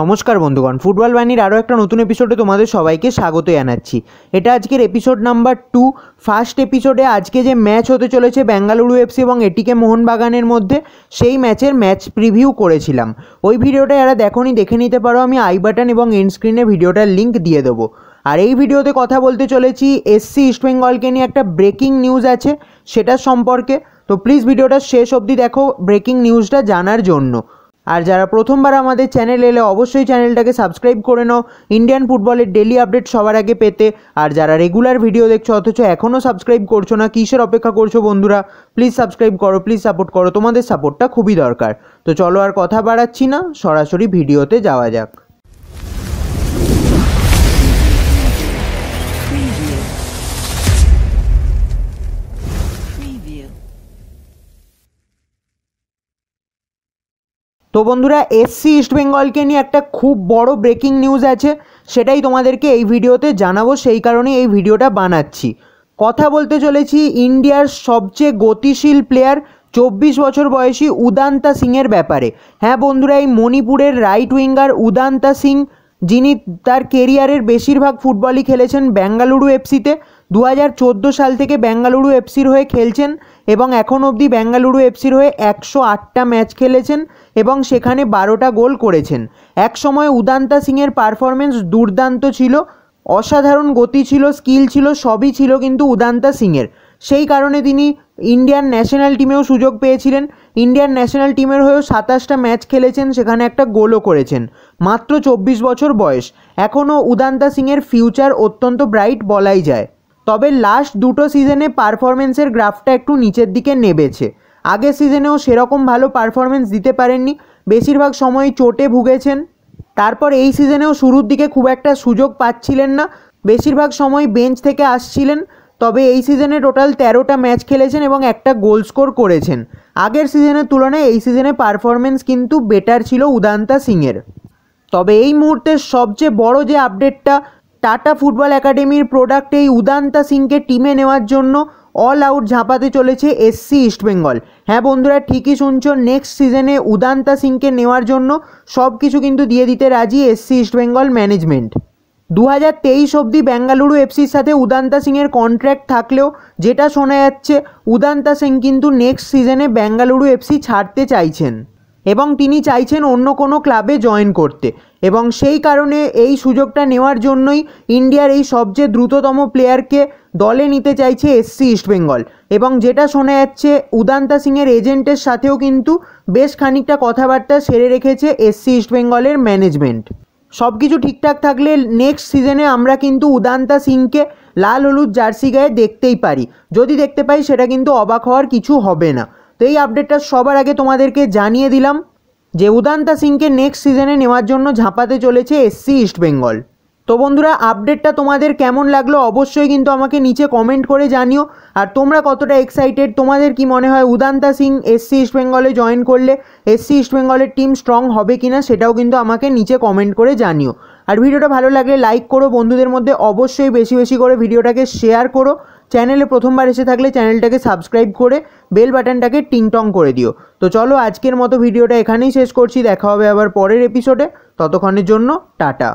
নমস্কার বন্ধুগণ ফুটবল বাহিনীর আরও একটা নতুন এপিসোডে তোমাদের সবাইকে স্বাগত জানাচ্ছি এটা আজকের এপিসোড নাম্বার টু ফার্স্ট এপিসোডে আজকে যে ম্যাচ হতে চলেছে বেঙ্গালুরু এফসি এবং এটিকে মোহনবাগানের মধ্যে সেই ম্যাচের ম্যাচ প্রিভিউ করেছিলাম ওই ভিডিওটা যারা দেখনি দেখে নিতে পারো আমি আই বাটন এবং স্ক্রিনে ভিডিওটার লিঙ্ক দিয়ে দেবো আর এই ভিডিওতে কথা বলতে চলেছি এসসি ইস্টবেঙ্গলকে নিয়ে একটা ব্রেকিং নিউজ আছে সেটা সম্পর্কে তো প্লিজ ভিডিওটা শেষ অবধি দেখো ব্রেকিং নিউজটা জানার জন্য আর যারা প্রথমবার আমাদের চ্যানেল এলে অবশ্যই চ্যানেলটাকে সাবস্ক্রাইব করে নাও ইন্ডিয়ান ফুটবলের ডেলি আপডেট সবার আগে পেতে আর যারা রেগুলার ভিডিও দেখছো অথচ এখনও সাবস্ক্রাইব করছো না কিসের অপেক্ষা করছো বন্ধুরা প্লিজ সাবস্ক্রাইব করো প্লিজ সাপোর্ট করো তোমাদের সাপোর্টটা খুবই দরকার তো চলো আর কথা বাড়াচ্ছি না সরাসরি ভিডিওতে যাওয়া যাক তো বন্ধুরা এসসি ইস্টবেঙ্গলকে নিয়ে একটা খুব বড় ব্রেকিং নিউজ আছে সেটাই তোমাদেরকে এই ভিডিওতে জানাবো সেই কারণে এই ভিডিওটা বানাচ্ছি কথা বলতে চলেছি ইন্ডিয়ার সবচেয়ে গতিশীল প্লেয়ার চব্বিশ বছর বয়সী উদান্তা সিংয়ের ব্যাপারে হ্যাঁ বন্ধুরা এই মণিপুরের রাইট উইঙ্গার উদান্তা সিং যিনি তার কেরিয়ারের বেশিরভাগ ফুটবলই খেলেছেন বেঙ্গালুরু এফসিতে দু সাল থেকে বেঙ্গালুরু এফসির হয়ে খেলছেন এবং এখন অবধি বেঙ্গালুরু এফসির হয়ে একশো আটটা ম্যাচ খেলেছেন এবং সেখানে বারোটা গোল করেছেন একসময় উদান্তা সিংয়ের পারফরমেন্স দুর্দান্ত ছিল অসাধারণ গতি ছিল স্কিল ছিল সবই ছিল কিন্তু উদান্তা সিংয়ের সেই কারণে তিনি ইন্ডিয়ান ন্যাশনাল টিমেও সুযোগ পেয়েছিলেন ইন্ডিয়ান ন্যাশনাল টিমের হয়েও সাতাশটা ম্যাচ খেলেছেন সেখানে একটা গোলও করেছেন মাত্র চব্বিশ বছর বয়স এখনও উদান্তা সিংয়ের ফিউচার অত্যন্ত ব্রাইট বলাই যায় তবে লাস্ট দুটো সিজনে পারফরমেন্সের গ্রাফটা একটু নিচের দিকে নেবেছে আগের সিজনেও সেরকম ভালো পারফরমেন্স দিতে পারেননি বেশিরভাগ সময় চোটে ভুগেছেন তারপর এই সিজনেও শুরুর দিকে খুব একটা সুযোগ পাচ্ছিলেন না বেশিরভাগ সময় বেঞ্চ থেকে আসছিলেন তবে এই সিজনে টোটাল তেরোটা ম্যাচ খেলেছেন এবং একটা গোল স্কোর করেছেন আগের সিজনের তুলনায় এই সিজনে পারফরমেন্স কিন্তু বেটার ছিল উদান্তা সিংয়ের তবে এই মুহূর্তে সবচেয়ে বড় যে আপডেটটা টাটা ফুটবল একাডেমির প্রোডাক্ট এই উদান্তা সিংকে টিমে নেওয়ার জন্য অল আউট ঝাঁপাতে চলেছে এসসি ইস্টবেঙ্গল হ্যাঁ বন্ধুরা ঠিকই শুনছো নেক্সট সিজনে উদান্তা সিংকে নেওয়ার জন্য সব কিছু কিন্তু দিয়ে দিতে রাজি এসসি ইস্টবেঙ্গল ম্যানেজমেন্ট দু হাজার তেইশ অবধি বেঙ্গালুরু এফসির সাথে উদান্তা সিংয়ের কন্ট্র্যাক্ট থাকলেও যেটা শোনা যাচ্ছে উদান্তা সিং কিন্তু নেক্সট সিজনে বেঙ্গালুরু এফসি ছাড়তে চাইছেন এবং তিনি চাইছেন অন্য কোনো ক্লাবে জয়েন করতে এবং সেই কারণে এই সুযোগটা নেওয়ার জন্যই ইন্ডিয়ার এই সবচেয়ে দ্রুততম প্লেয়ারকে দলে নিতে চাইছে এসসি ইস্টবেঙ্গল এবং যেটা শোনা যাচ্ছে উদান্তা সিংয়ের এজেন্টের সাথেও কিন্তু বেশ খানিকটা কথাবার্তা সেরে রেখেছে এসসি ইস্টবেঙ্গলের ম্যানেজমেন্ট সব কিছু ঠিকঠাক থাকলে নেক্সট সিজনে আমরা কিন্তু উদান্তা সিংকে লাল হলুদ জার্সি গায়ে দেখতেই পারি যদি দেখতে পাই সেটা কিন্তু অবাক হওয়ার কিছু হবে না তো এই আপডেটটা সবার আগে তোমাদেরকে জানিয়ে দিলাম যে উদান্তা সিংকে নেক্সট সিজনে নেওয়ার জন্য ঝাঁপাতে চলেছে এসসি ইস্টবেঙ্গল তো বন্ধুরা আপডেটটা তোমাদের কেমন লাগলো অবশ্যই কিন্তু আমাকে নিচে কমেন্ট করে জানিও আর তোমরা কতটা এক্সাইটেড তোমাদের কি মনে হয় উদান্তা সিং এসসি ইস্টবেঙ্গলে জয়েন করলে এসসি ইস্টবেঙ্গলের টিম স্ট্রং হবে কি না সেটাও কিন্তু আমাকে নিচে কমেন্ট করে জানিও আর ভিডিওটা ভালো লাগলে লাইক করো বন্ধুদের মধ্যে অবশ্যই বেশি বেশি করে ভিডিওটাকে শেয়ার করো চ্যানেলে প্রথমবার এসে থাকলে চ্যানেলটাকে সাবস্ক্রাইব করে বেল বাটনটাকে টিংটং করে দিও তো চলো আজকের মতো ভিডিওটা এখানেই শেষ করছি দেখা হবে আবার পরের এপিসোডে ততক্ষণের জন্য টাটা